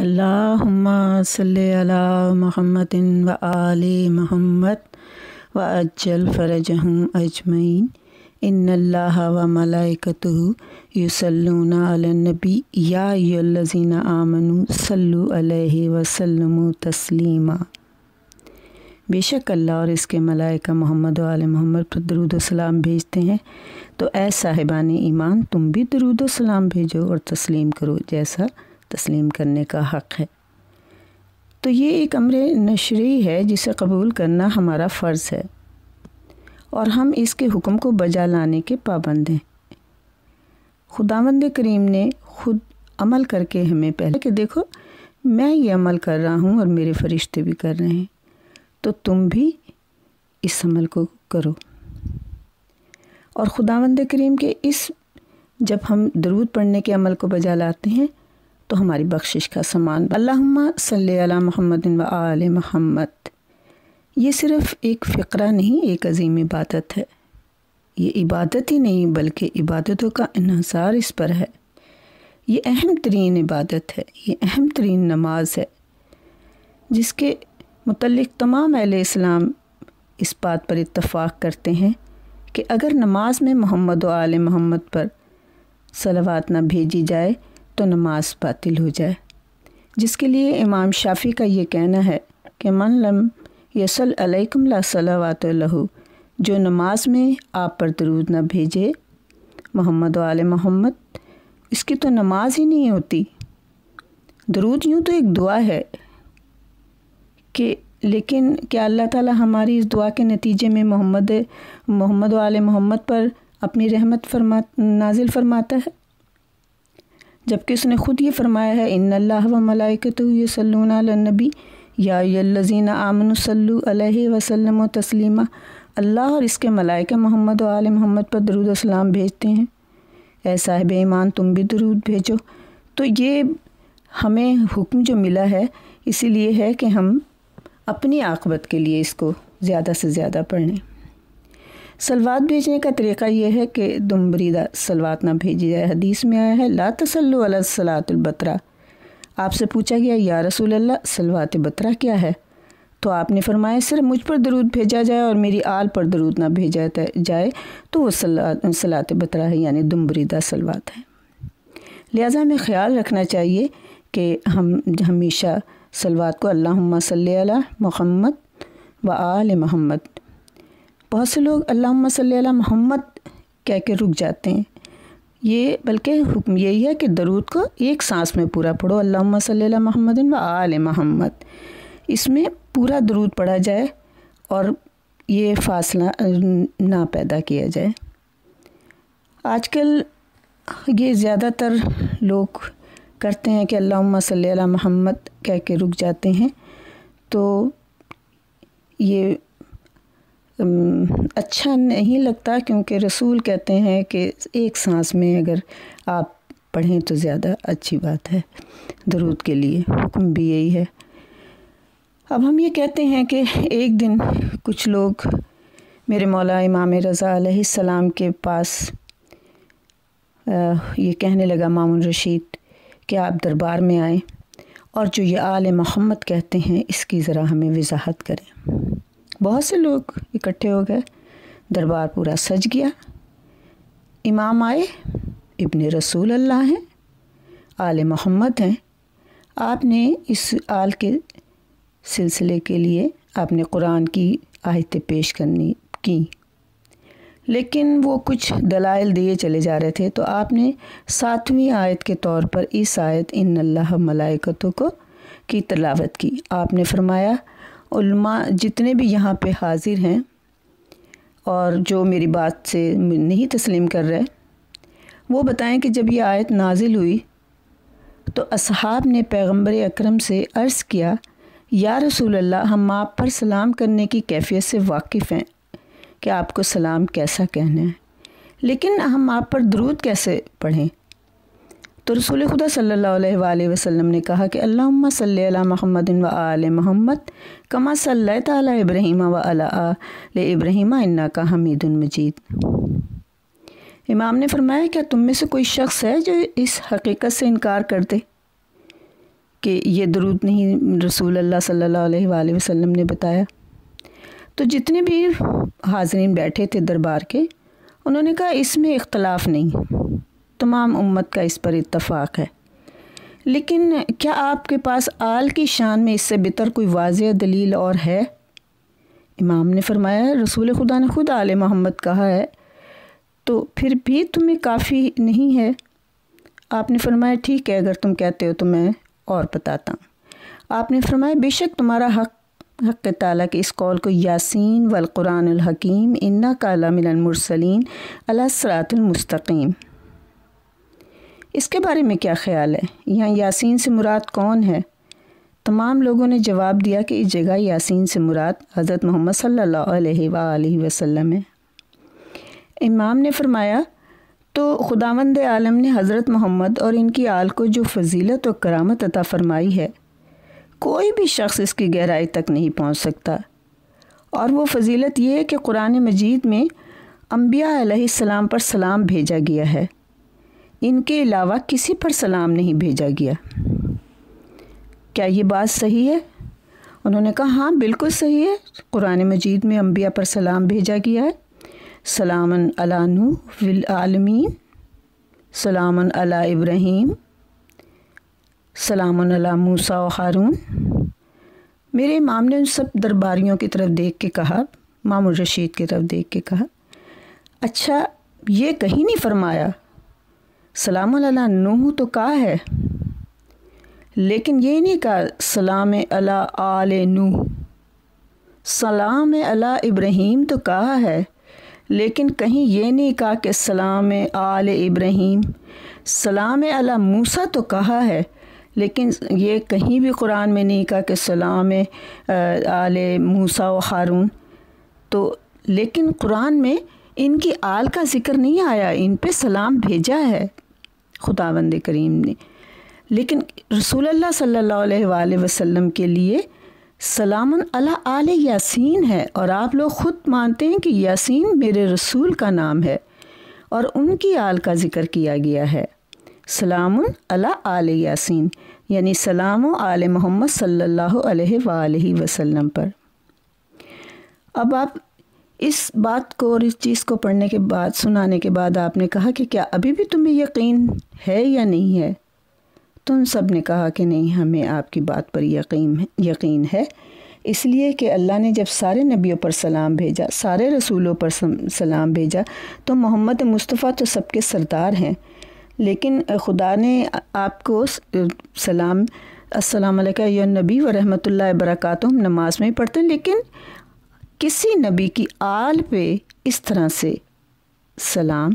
अल्लाहुम्मा महमदिन व आल महमद व अज्जल फ़रजहम अजमैन इन अल्लाह व मलाइकत युसलूनबी याजीन आमनु सल वसलम तस्लिमा बेशक अल्लाह और इसके मलाइका मोहम्मद आल मोहम्मद पर दरुद सलाम भेजते हैं तो ए साहिबान ईमान तुम भी दरुद सलाम भेजो और तस्लीम करो जैसा तस्लीम करने का हक़ है तो ये एक अमर नशरी है जिसे कबूल करना हमारा फ़र्ज़ है और हम इसके हुक्म को बजा लाने के पाबंद हैं खुदावंद करीम ने खुद अमल करके हमें पहले कि देखो मैं ये अमल कर रहा हूँ और मेरे फरिश्ते भी कर रहे हैं तो तुम भी इस अमल को करो और खुदावंद करीम के इस जब हम दरूद पढ़ने के अमल को बजा लाते हैं तो हमारी बख्शिश का सामान अल्लाह सल महमद आल महमद ये सिर्फ़ एक फ़िक्रा नहीं एक अजीम इबादत है ये इबादत ही नहीं बल्कि इबादतों का इन्हसार इस पर है ये अहम तरीन इबादत है ये अहम तरीन नमाज है जिसके मतलब तमाम अहल इस्लाम इस बात पर इतफ़ाक़ करते हैं कि अगर नमाज में मोहम्मद आल मोहम्मद पर सलवात ना भेजी जाए तो नमाज बातिल हो जाए जिसके लिए इमाम शाफी का ये कहना है कि मन लम यसल अलैकुम ला सलावात लहू जो नमाज में आप पर दरूद न भेजे मोहम्मद वाल मोहम्मद इसकी तो नमाज ही नहीं होती दरूद यूँ तो एक दुआ है कि लेकिन क्या अल्लाह ताला हमारी इस दुआ के नतीजे में मोहम्मद मोहम्मद वाल मोहम्मद पर अपनी रहमत फरमा नाजिल फरमाता है जबकि उसने ख़ुद ये फरमाया है इन अल्लाह व मलाइकत ये सल्लूनबी याजीन आमन सल्लु वसलम तस्लिमा अल्लाह और इसके मलाइक मोहम्मद आल मोहम्मद पर दरुद सलाम भेजते हैं ए साहिब ईमान तुम भी दरुद भेजो तो ये हमें हुक्म जो मिला है इसीलिए है कि हम अपनी आकबत के लिए इसको ज़्यादा से ज़्यादा पढ़ें सलवात भेजने का तरीका यह है कि दुमबरीदा सलवात ना भेजी जाए हदीस में आया है ला तसल्ल सलातुलबतरा आपसे पूछा गया या रसूल अल्लाह सलवात बतरा क्या है तो आपने फरमाया सर मुझ पर दरूद भेजा जाए और मेरी आल पर दरूद ना भेजा जाए तो वह सला सलात बतरा है यानी दुमबरीदा सलवात है लिहाजा हमें ख्याल रखना चाहिए कि हम हमेशा सलवात को अल्लाह सल महमद व आल महम्मद बहुत से लोग अल्लाह सल महम्मद कह के रुक जाते हैं ये बल्कि हुक्म यही है कि दरूद को एक सांस में पूरा पढ़ो अल्लाह सल महमद व आल महमद इसमें पूरा दरूद पढ़ा जाए और ये फासला ना पैदा किया जाए आजकल ये ज़्यादातर लोग करते हैं कि अल्लाह सल महमद कह के रुक जाते हैं तो ये अच्छा नहीं लगता क्योंकि रसूल कहते हैं कि एक सांस में अगर आप पढ़ें तो ज़्यादा अच्छी बात है दरूद के लिए हुक्म भी यही है अब हम ये कहते हैं कि एक दिन कुछ लोग मेरे मौला इमाम रज़ा सलाम के पास ये कहने लगा मामून रशीद कि आप दरबार में आएँ और जो ये आल मोहम्मद कहते हैं इसकी ज़रा हमें वजाहत करें बहुत से लोग इकट्ठे हो गए दरबार पूरा सज गया इमाम आए इबन रसूल अल्लाह हैं आल मोहम्मद हैं आपने इस आल के सिलसिले के लिए आपने कुरान की आयतें पेश करनी की लेकिन वो कुछ दलाइल दिए चले जा रहे थे तो आपने सातवीं आयत के तौर पर इस आयत इन अल्लाह मलाइकतों को की तलावत की आपने फरमाया उल्मा जितने भी यहाँ पे हाजिर हैं और जो मेरी बात से नहीं तस्लीम कर रहे वो बताएं कि जब ये आयत नाजिल हुई तो असहाब ने पैगंबर अकरम से अर्ज़ किया या रसूल अल्लाह हम आप पर सलाम करने की कैफियत से वाकिफ़ हैं कि आपको सलाम कैसा कहना है लेकिन हम आप पर दरूद कैसे पढ़ें तो रसूल खुदा सल्ला वसलम ने कहा कि अल्लाम सल महमद व आल महमद कमा सल तब्रहीम व आल इन्ना का हमीदुल मजीद इमाम ने फरमाया क्या तुम में से कोई शख्स है जो इस हकीकत से इनकार कर दे कि ये दरुद नहीं रसूल अल्लाह सल्ला अलैहि ने बताया तो जितने भी हाजरीन बैठे थे दरबार के उन्होंने कहा इसमें इख्तलाफ नहीं तमाम उम्मत का इस पर इतफ़ाक़ है लेकिन क्या आपके पास आल की शान में इससे बेहतर कोई वाज दलील और है इमाम ने फरमाया रसूल खुदा ने खुद आल मोहम्मद कहा है तो फिर भी तुम्हें काफ़ी नहीं है आपने फरमाया ठीक है अगर तुम कहते हो तो मैं और बताता हूँ आपने फरमाया बेशक तुम्हारा हक हक ताला के इस कौल को यासीन वल कुरान हकीम इन्ना कला मिलन मुरसलिन इसके बारे में क्या ख्याल है यहाँ यासीन से मुराद कौन है तमाम लोगों ने जवाब दिया कि इस जगह यासीन से मुराद हज़रत मोहम्मद सल्ला वसम है इमाम ने फरमाया तो खुदावंद आलम ने हज़रत मोहम्मद और इनकी आल को जो फजीलत और करामत अता फरमाई है कोई भी शख्स इसकी गहराई तक नहीं पहुँच सकता और वो फजीलत ये है कि कुरान मजीद में अम्बिया पर सलाम भेजा गया है इनके अलावा किसी पर सलाम नहीं भेजा गया क्या ये बात सही है उन्होंने कहा हाँ बिल्कुल सही है कुरान मजीद में अम्बिया पर सलाम भेजा गया है सलामन अला नू विल आलमीन सलामन अला इब्राहिम सलामन अला मूसा हारून मेरे इमाम ने उन सब दरबारियों की तरफ देख के कहा मामुर रशीद की तरफ देख के कहा अच्छा ये कहीं नहीं फरमाया सलाम अला नूह तो कहा है लेकिन ये नहीं कहा सलाम अला आल नूह सलाम अला इब्राहिम तो कहा है लेकिन कहीं ये नहीं कहा कि सलाम आल इब्राहिम सलाम अला मूसा तो कहा है लेकिन ये कहीं भी कुरान में नहीं कहा कि सलाम आल मूसा व हारून तो लेकिन कुरान में इनकी आल का ज़िक्र नहीं आया इन पे सलाम भेजा है ख़ुदाबंद करीम ने लेकिन रसूल सल्ला वसम के लिए सलामन अला आल यासीन है और आप लोग ख़ुद मानते हैं कि यासीन मेरे रसूल का नाम है और उनकी आल का ज़िक्र किया गया है सलाम अला आल यासीन यानी सलाम आल मोहम्मद सल्ला वसम पर अब आप इस बात को और इस चीज़ को पढ़ने के बाद सुनाने के बाद आपने कहा कि क्या अभी भी तुम्हें यकीन है या नहीं है तो उन सब ने कहा कि नहीं हमें आपकी बात पर यकीन है यकीन है इसलिए कि अल्लाह ने जब सारे नबियों पर सलाम भेजा सारे रसूलों पर सलाम भेजा तो मोहम्मद मुस्तफ़ा तो सबके सरदार हैं लेकिन खुदा ने आपको सलाम असलम नबी व रहमतुल्लाह बरकातुम नमाज में पढ़ते हैं लेकिन किसी नबी की आल पे इस तरह से सलाम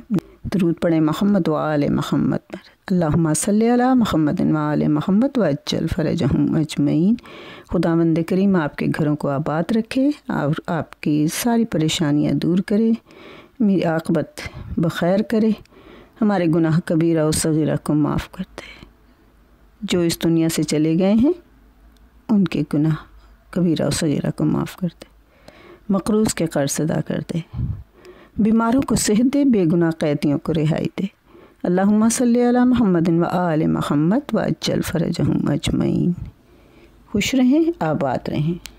दरूद पढ़े महमद वाल महमद पर अल्लाह महमद वाल महमद वजल फ़रज अजमैन खुदा वंद करीम आपके घरों को आबाद रखे और आपकी सारी परेशानियाँ दूर करे मेरी आकबत बखैर करे हमारे गुनाह कबीरा और सगीरा को माफ़ कर दे जो इस दुनिया से चले गए हैं उनके गुनाह कबीरा और सगीरा को माफ़ कर दे मकरूज के कर्ज अदा कर दे बीमारों को सेहत दे बेगुनाह कैदियों को रिहाई दे अल्लाहुम्मा सल्ली अला मोहम्मद व आल मोहम्मद व अज्जल फ़रजहम अजमैन खुश रहें आबाद रहें